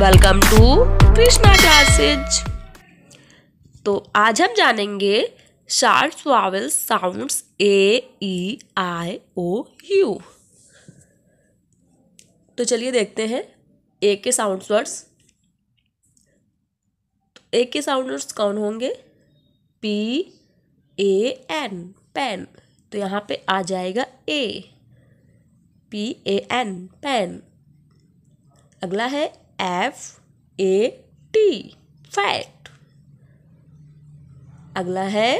welcome to Krishna classes तो आज हम जानेंगे short vowel sounds A E I O U तो चलिए देखते हैं ए के साउंड वर्ड्स तो ए के साउंड वर्ड्स कौन होंगे पी ए एन पेन तो यहाँ पे आ जाएगा A P A N pan अगला है एफ ए टी फैट अगला है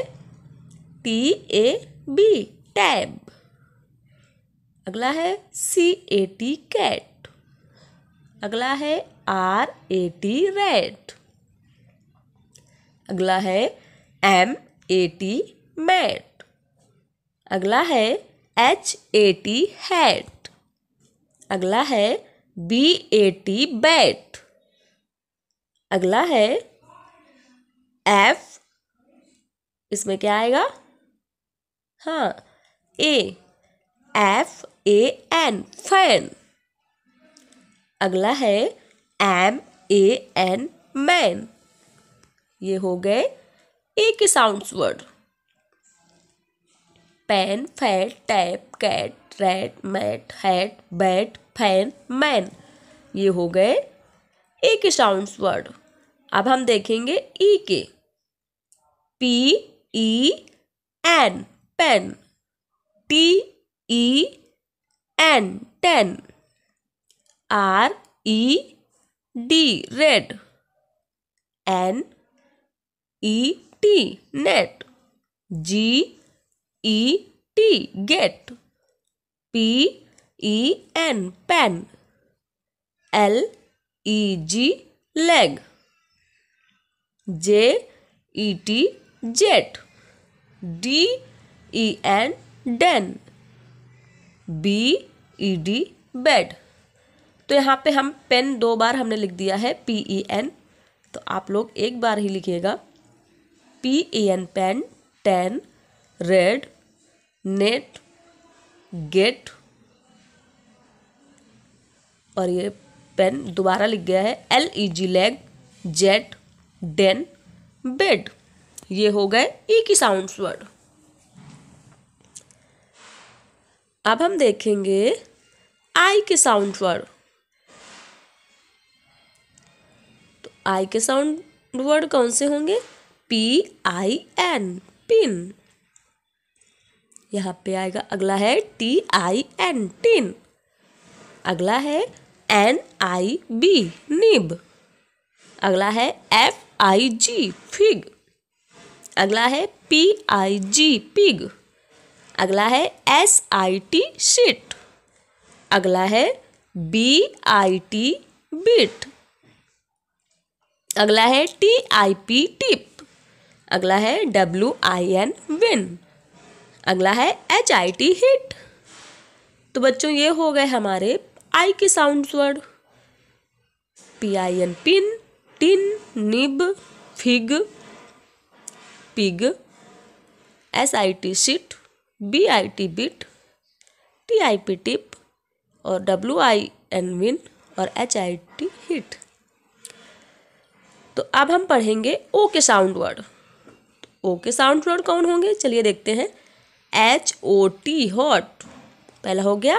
टी ए बी टैब अगला है सी ए टी कैट अगला है आर ए टी रेड अगला है एम ए टी मैट अगला है एच ए टी हैट अगला है बी ए टी बैट अगला है एफ इसमें क्या आएगा हाँ A F A N fan अगला है एम ए एन मैन ये हो गए ए के sounds word pan fat tap cat rat mat hat bat fan man ये हो गए ए के साउंड्स वर्ड अब हम देखेंगे ई के P E N pen T E N ten R E D red N E T net G E T get P E N pen L E G leg J E T jet D E N den B E D bed तो यहाँ पे हम pen दो बार हमने लिख दिया है P E N तो आप लोग एक बार ही लिखिएगा P E N pen ten red net get और ये पेन दोबारा लिख गया है L E G leg jet den bed ये हो गए ई e की साउंड वर्ड अब हम देखेंगे आई के साउंड वर्ड तो आई के साउंड वर्ड कौन से होंगे पी आई एन पिन यहाँ पे आएगा अगला है टी आई एन टिन अगला है एन आई बी निब अगला है एफ आई जी फिग अगला है पी आई जी पिग अगला है एस आई टी शिट अगला है बी आई टी बिट अगला है टी आई पी टिप अगला है डब्ल्यू आई एन विन अगला है एच आई टी हिट तो बच्चों ये हो गए हमारे आई के sound word P I N pin tin nib fig pig S I T sit B I T bit T I P tip और डब्ल्यू आई एन विन और H I T hit तो अब हम पढ़ेंगे ओ के sound word ओ के sound word कौन होंगे चलिए देखते हैं एच ओ टी हॉट पहला हो गया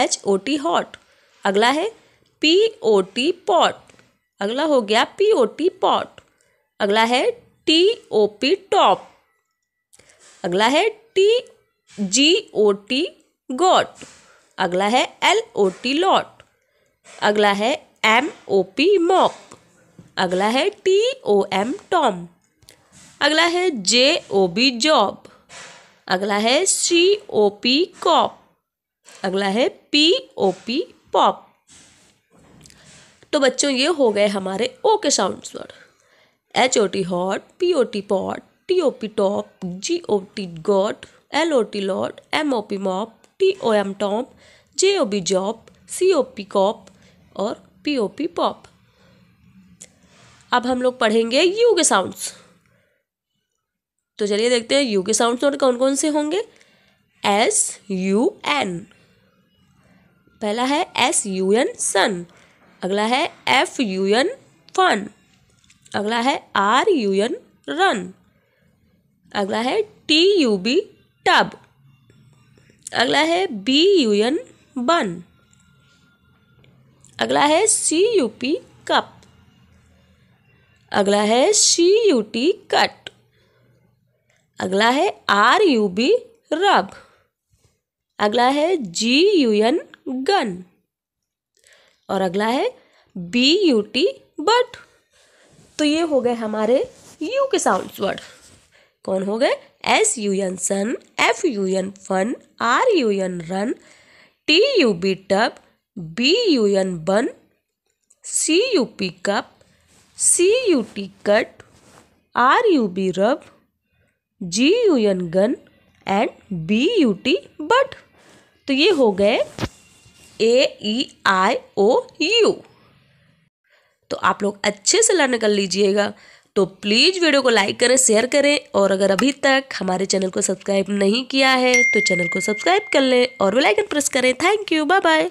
एच ओ टी हॉट अगला है पी ओ टी पॉट अगला हो गया पी ओ टी पॉट अगला है टी ओ पी टॉप अगला है T G O T got अगला है एल ओ टी लॉट अगला है एम ओ पी मॉप अगला है टी ओ एम टॉम अगला है जे ओ बी जॉब अगला है सी ओ पी कॉप अगला है पी ओ पी पॉप तो बच्चों ये हो गए हमारे ओ के sounds word H O T hot P O T pot T O P top G O T got L O T lot M O P mop T O M top J O B job C O P cop और P O P pop अब हम लोग पढ़ेंगे you के sounds तो चलिए देखते हैं यू के साउंड नोट कौन कौन से होंगे एस यू एन पहला है एस यू एन सन अगला है एफ यू एन फन अगला है आर यू एन रन अगला है टी यू बी टब अगला है बी यू एन बन अगला है सी यू पी कप अगला है सी यू टी कट अगला है आर यू बी रब अगला है जी यू एन गन और अगला है बी यू टी बट तो ये हो गए हमारे यू के साउंड वर्ड कौन हो गए S U N sun F U N fun R U N run T U B tub B U N bun C U P cup C U T cut R U B rub G U N gun and B U T but तो ये हो गए ए E I O U तो आप लोग अच्छे से learn कर लीजिएगा तो प्लीज़ वीडियो को लाइक करें शेयर करें और अगर अभी तक हमारे चैनल को सब्सक्राइब नहीं किया है तो चैनल को सब्सक्राइब कर लें और बेल आइकन प्रेस करें थैंक यू बाय बाय